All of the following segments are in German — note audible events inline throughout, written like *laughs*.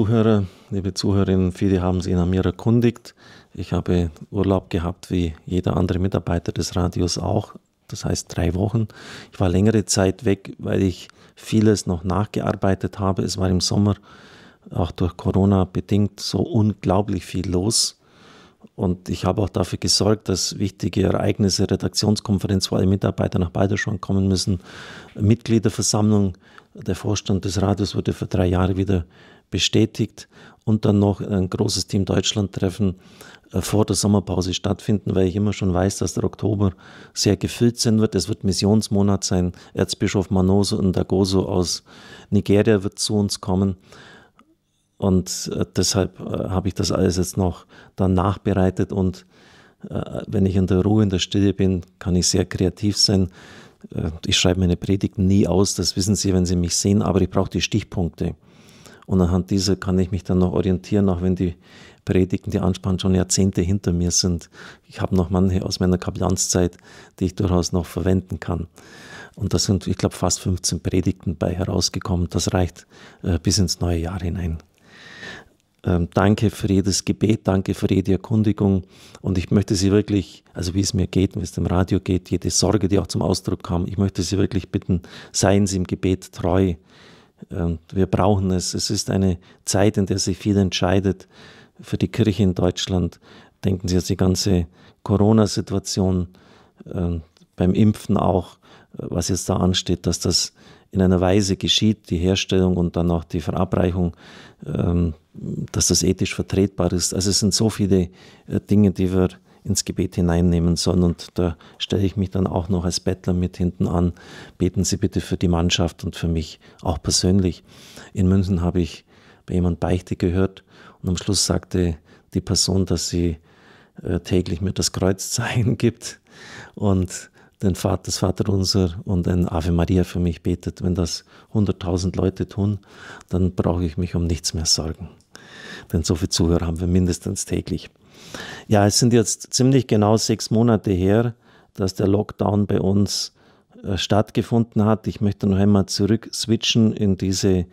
Zuhörer, liebe Zuhörerinnen, viele haben sich nach mir erkundigt. Ich habe Urlaub gehabt, wie jeder andere Mitarbeiter des Radios auch. Das heißt drei Wochen. Ich war längere Zeit weg, weil ich vieles noch nachgearbeitet habe. Es war im Sommer auch durch Corona bedingt so unglaublich viel los. Und ich habe auch dafür gesorgt, dass wichtige Ereignisse, Redaktionskonferenz, wo alle Mitarbeiter nach Balderschwang kommen müssen, Mitgliederversammlung, der Vorstand des Radios wurde für drei Jahre wieder bestätigt und dann noch ein großes Team Deutschland-Treffen äh, vor der Sommerpause stattfinden, weil ich immer schon weiß, dass der Oktober sehr gefüllt sein wird. Es wird Missionsmonat sein. Erzbischof Manoso und Dagoso aus Nigeria wird zu uns kommen. Und äh, deshalb äh, habe ich das alles jetzt noch dann nachbereitet. Und wenn ich in der Ruhe, in der Stille bin, kann ich sehr kreativ sein. Ich schreibe meine Predigten nie aus, das wissen Sie, wenn Sie mich sehen, aber ich brauche die Stichpunkte. Und anhand dieser kann ich mich dann noch orientieren, auch wenn die Predigten, die Anspannen schon Jahrzehnte hinter mir sind. Ich habe noch manche aus meiner Kaplanszeit, die ich durchaus noch verwenden kann. Und da sind, ich glaube, fast 15 Predigten bei herausgekommen. Das reicht äh, bis ins neue Jahr hinein. Ähm, danke für jedes Gebet, danke für jede Erkundigung. Und ich möchte Sie wirklich, also wie es mir geht, wie es dem Radio geht, jede Sorge, die auch zum Ausdruck kam, ich möchte Sie wirklich bitten, seien Sie im Gebet treu. Ähm, wir brauchen es. Es ist eine Zeit, in der sich viel entscheidet für die Kirche in Deutschland. Denken Sie jetzt die ganze Corona-Situation, ähm, beim Impfen auch, was jetzt da ansteht, dass das in einer Weise geschieht, die Herstellung und dann auch die Verabreichung, ähm, dass das ethisch vertretbar ist. Also es sind so viele äh, Dinge, die wir ins Gebet hineinnehmen sollen. Und da stelle ich mich dann auch noch als Bettler mit hinten an. Beten Sie bitte für die Mannschaft und für mich auch persönlich. In München habe ich bei jemand Beichte gehört und am Schluss sagte die Person, dass sie äh, täglich mir das Kreuzzeichen *laughs* gibt und den Vater, das Vaterunser und ein Ave Maria für mich betet. Wenn das 100.000 Leute tun, dann brauche ich mich um nichts mehr sorgen. Denn so viele Zuhörer haben wir mindestens täglich. Ja, es sind jetzt ziemlich genau sechs Monate her, dass der Lockdown bei uns äh, stattgefunden hat. Ich möchte noch einmal zurück switchen in diese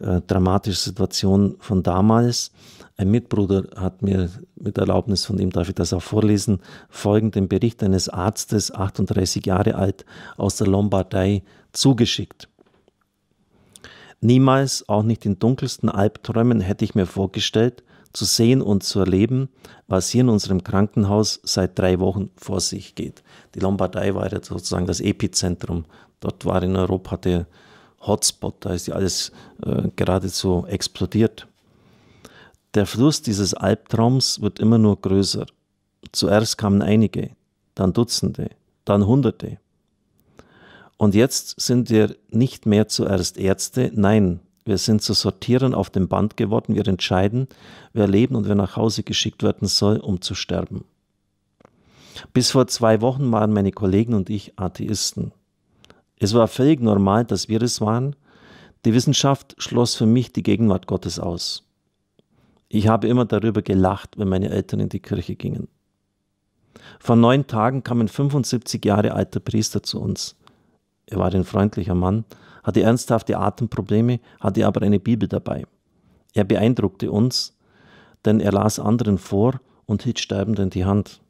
äh, dramatische Situation von damals. Ein Mitbruder hat mir mit Erlaubnis von ihm, darf ich das auch vorlesen, folgenden Bericht eines Arztes, 38 Jahre alt, aus der Lombardei zugeschickt. Niemals, auch nicht in dunkelsten Albträumen, hätte ich mir vorgestellt, zu sehen und zu erleben, was hier in unserem Krankenhaus seit drei Wochen vor sich geht. Die Lombardei war ja sozusagen das Epizentrum. Dort war in Europa der Hotspot, da ist ja alles äh, geradezu explodiert. Der Fluss dieses Albtraums wird immer nur größer. Zuerst kamen einige, dann Dutzende, dann Hunderte. Und jetzt sind wir nicht mehr zuerst Ärzte, nein, wir sind zu sortieren auf dem Band geworden. Wir entscheiden, wer leben und wer nach Hause geschickt werden soll, um zu sterben. Bis vor zwei Wochen waren meine Kollegen und ich Atheisten. Es war völlig normal, dass wir es waren. Die Wissenschaft schloss für mich die Gegenwart Gottes aus. Ich habe immer darüber gelacht, wenn meine Eltern in die Kirche gingen. Vor neun Tagen kam ein 75 Jahre alter Priester zu uns. Er war ein freundlicher Mann, hatte ernsthafte Atemprobleme, hatte aber eine Bibel dabei. Er beeindruckte uns, denn er las anderen vor und hielt Sterbenden die Hand.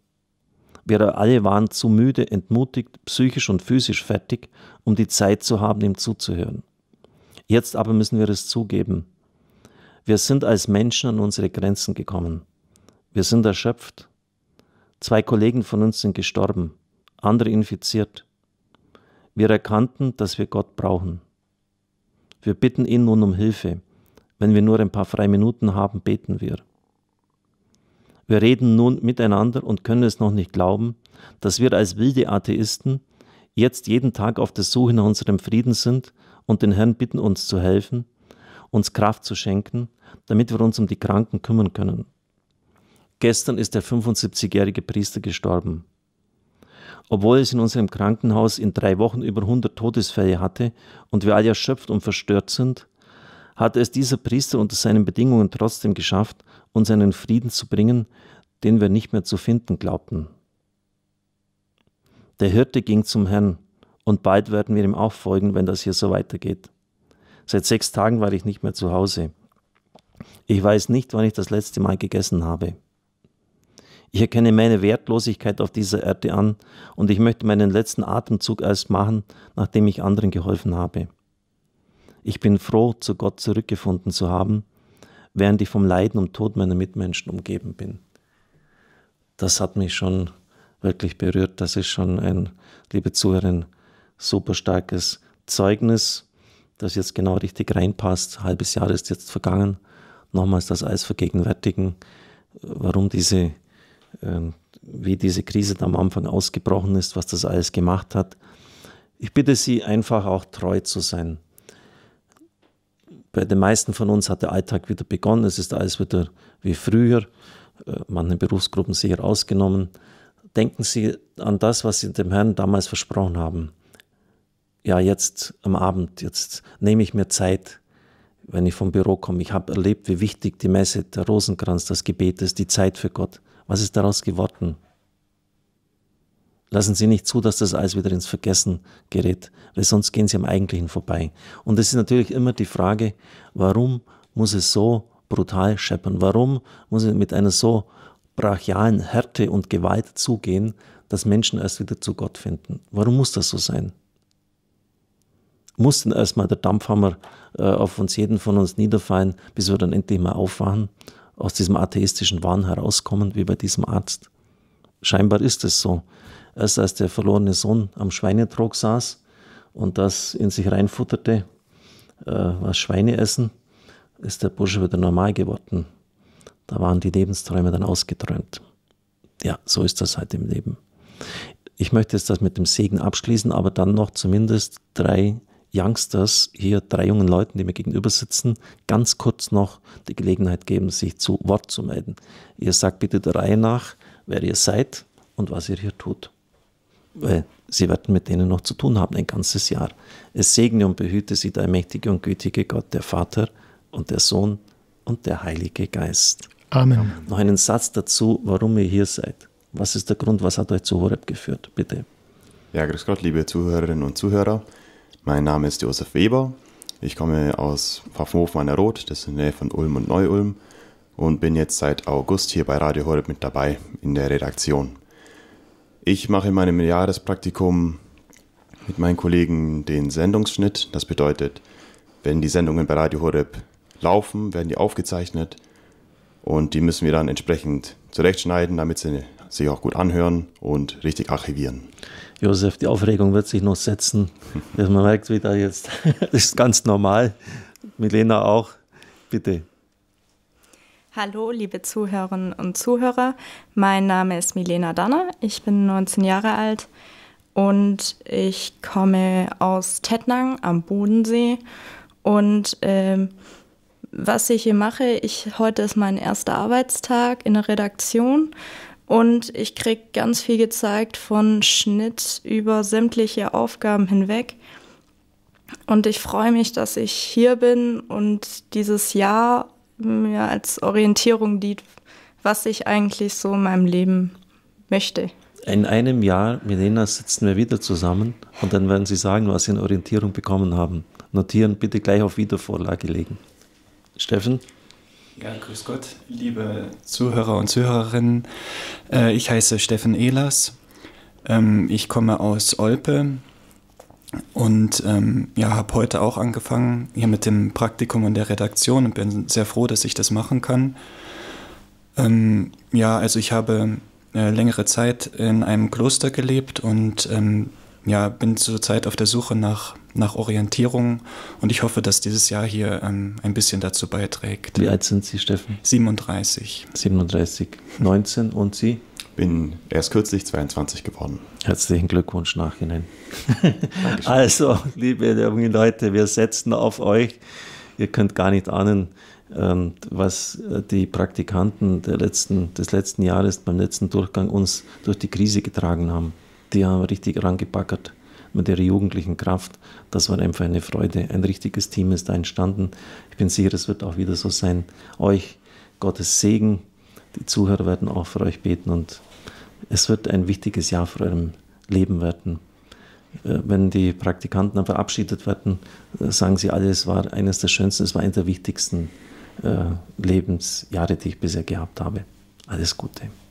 Wir alle waren zu müde, entmutigt, psychisch und physisch fertig, um die Zeit zu haben, ihm zuzuhören. Jetzt aber müssen wir es zugeben. Wir sind als Menschen an unsere Grenzen gekommen. Wir sind erschöpft. Zwei Kollegen von uns sind gestorben, andere infiziert. Wir erkannten, dass wir Gott brauchen. Wir bitten ihn nun um Hilfe. Wenn wir nur ein paar freie Minuten haben, beten wir. Wir reden nun miteinander und können es noch nicht glauben, dass wir als wilde Atheisten jetzt jeden Tag auf der Suche nach unserem Frieden sind und den Herrn bitten, uns zu helfen, uns Kraft zu schenken, damit wir uns um die Kranken kümmern können. Gestern ist der 75-jährige Priester gestorben. Obwohl es in unserem Krankenhaus in drei Wochen über 100 Todesfälle hatte und wir alle erschöpft und verstört sind, hatte es dieser Priester unter seinen Bedingungen trotzdem geschafft, uns einen Frieden zu bringen, den wir nicht mehr zu finden glaubten. Der Hirte ging zum Herrn, und bald werden wir ihm auch folgen, wenn das hier so weitergeht. Seit sechs Tagen war ich nicht mehr zu Hause. Ich weiß nicht, wann ich das letzte Mal gegessen habe. Ich erkenne meine Wertlosigkeit auf dieser Erde an und ich möchte meinen letzten Atemzug erst machen, nachdem ich anderen geholfen habe. Ich bin froh, zu Gott zurückgefunden zu haben, während ich vom Leiden und Tod meiner Mitmenschen umgeben bin. Das hat mich schon wirklich berührt. Das ist schon ein, liebe Zuhörerin, super starkes Zeugnis, das jetzt genau richtig reinpasst. Ein halbes Jahr ist jetzt vergangen. Nochmals das alles vergegenwärtigen, warum diese ähm, wie diese Krise am Anfang ausgebrochen ist, was das alles gemacht hat. Ich bitte Sie einfach auch treu zu sein. Bei den meisten von uns hat der Alltag wieder begonnen, es ist alles wieder wie früher, äh, manche Berufsgruppen sicher ausgenommen. Denken Sie an das, was Sie dem Herrn damals versprochen haben. Ja, jetzt am Abend, jetzt nehme ich mir Zeit, wenn ich vom Büro komme. Ich habe erlebt, wie wichtig die Messe, der Rosenkranz, das Gebet ist, die Zeit für Gott. Was ist daraus geworden? Lassen Sie nicht zu, dass das alles wieder ins Vergessen gerät, weil sonst gehen Sie am Eigentlichen vorbei. Und es ist natürlich immer die Frage, warum muss es so brutal scheppern? Warum muss es mit einer so brachialen Härte und Gewalt zugehen, dass Menschen erst wieder zu Gott finden? Warum muss das so sein? Muss denn erstmal der Dampfhammer äh, auf uns jeden von uns niederfallen, bis wir dann endlich mal aufwachen aus diesem atheistischen Wahn herauskommen, wie bei diesem Arzt. Scheinbar ist es so. Erst als der verlorene Sohn am Schweinetrog saß und das in sich reinfutterte, äh, was Schweine essen, ist der Bursche wieder normal geworden. Da waren die Lebensträume dann ausgeträumt. Ja, so ist das halt im Leben. Ich möchte jetzt das mit dem Segen abschließen, aber dann noch zumindest drei Youngsters, hier drei jungen Leuten, die mir gegenüber sitzen, ganz kurz noch die Gelegenheit geben, sich zu Wort zu melden. Ihr sagt bitte der Reihe nach, wer ihr seid und was ihr hier tut. Weil sie werden mit denen noch zu tun haben ein ganzes Jahr. Es segne und behüte sie der mächtige und gütige Gott, der Vater und der Sohn und der Heilige Geist. Amen. Noch einen Satz dazu, warum ihr hier seid. Was ist der Grund, was hat euch zu Horeb geführt? Bitte. Ja, grüß Gott, liebe Zuhörerinnen und Zuhörer. Mein Name ist Josef Weber. Ich komme aus Pfaffenhofen an der Rot, das ist in der Nähe von Ulm und Neu-Ulm und bin jetzt seit August hier bei Radio Horeb mit dabei in der Redaktion. Ich mache in meinem Jahrespraktikum mit meinen Kollegen den Sendungsschnitt. Das bedeutet, wenn die Sendungen bei Radio Horeb laufen, werden die aufgezeichnet und die müssen wir dann entsprechend zurechtschneiden, damit sie sich auch gut anhören und richtig archivieren. Josef, die Aufregung wird sich noch setzen. *laughs* Dass man merkt, wie da jetzt, *laughs* das ist ganz normal. Milena auch, bitte. Hallo, liebe Zuhörerinnen und Zuhörer. Mein Name ist Milena Danner. Ich bin 19 Jahre alt und ich komme aus Tettnang am Bodensee. Und ähm, was ich hier mache, ich, heute ist mein erster Arbeitstag in der Redaktion und ich kriege ganz viel gezeigt von Schnitt über sämtliche Aufgaben hinweg. Und ich freue mich, dass ich hier bin und dieses Jahr mir als Orientierung dient, was ich eigentlich so in meinem Leben möchte. In einem Jahr, Milena, sitzen wir wieder zusammen und dann werden Sie sagen, was Sie in Orientierung bekommen haben. Notieren bitte gleich auf Wiedervorlage legen. Steffen? Ja, grüß Gott, liebe Zuhörer und Zuhörerinnen. Äh, ich heiße Steffen Ehlers. Ähm, ich komme aus Olpe und ähm, ja, habe heute auch angefangen hier mit dem Praktikum und der Redaktion und bin sehr froh, dass ich das machen kann. Ähm, ja, also ich habe äh, längere Zeit in einem Kloster gelebt und ja, bin zurzeit auf der Suche nach, nach Orientierung und ich hoffe, dass dieses Jahr hier ähm, ein bisschen dazu beiträgt. Wie alt sind Sie, Steffen? 37. 37. 19 und Sie? Bin erst kürzlich 22 geworden. Herzlichen Glückwunsch nachhinein. *laughs* also, liebe junge Leute, wir setzen auf euch. Ihr könnt gar nicht ahnen, ähm, was äh, die Praktikanten letzten, des letzten Jahres beim letzten Durchgang uns durch die Krise getragen haben die haben richtig rangepackert mit ihrer jugendlichen Kraft. Das war einfach eine Freude. Ein richtiges Team ist da entstanden. Ich bin sicher, es wird auch wieder so sein. Euch Gottes Segen. Die Zuhörer werden auch für euch beten und es wird ein wichtiges Jahr für eurem Leben werden. Äh, wenn die Praktikanten verabschiedet werden, äh, sagen sie alle, es war eines der schönsten, es war eines der wichtigsten äh, Lebensjahre, die ich bisher gehabt habe. Alles Gute.